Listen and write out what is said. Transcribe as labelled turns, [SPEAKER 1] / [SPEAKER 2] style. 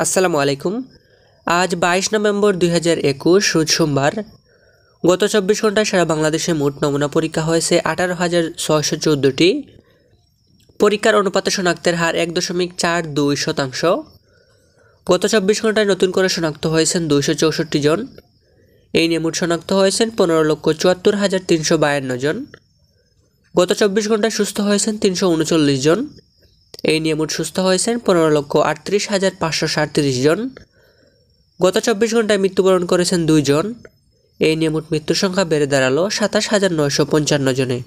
[SPEAKER 1] আসসালামু আলাইকুম আজ বাইশ নভেম্বর দুই হাজার একুশ সোমবার গত চব্বিশ ঘন্টায় সারা বাংলাদেশে মোট নমুনা পরীক্ষা হয়েছে আঠারো হাজার ছয়শো চোদ্দোটি পরীক্ষার অনুপাতে শনাক্তের হার এক দশমিক চার দুই শতাংশ গত চব্বিশ ঘন্টায় নতুন করে শনাক্ত হয়েছেন দুইশো চৌষট্টি জন এই নিয়ে মোট শনাক্ত হয়েছেন পনেরো লক্ষ চুয়াত্তর হাজার তিনশো বায়ান্ন জন গত চব্বিশ ঘন্টায় সুস্থ হয়েছেন তিনশো উনচল্লিশ জন এই নিয়ে মোট সুস্থ হয়েছেন পনেরো লক্ষ আটত্রিশ হাজার পাঁচশো সাঁত্রিশ জন গত চব্বিশ ঘন্টায় মৃত্যুবরণ করেছেন দুইজন এই নিয়ে মোট মৃত্যুর সংখ্যা বেড়ে দাঁড়ালো সাতাশ হাজার নয়শো পঞ্চান্ন জনে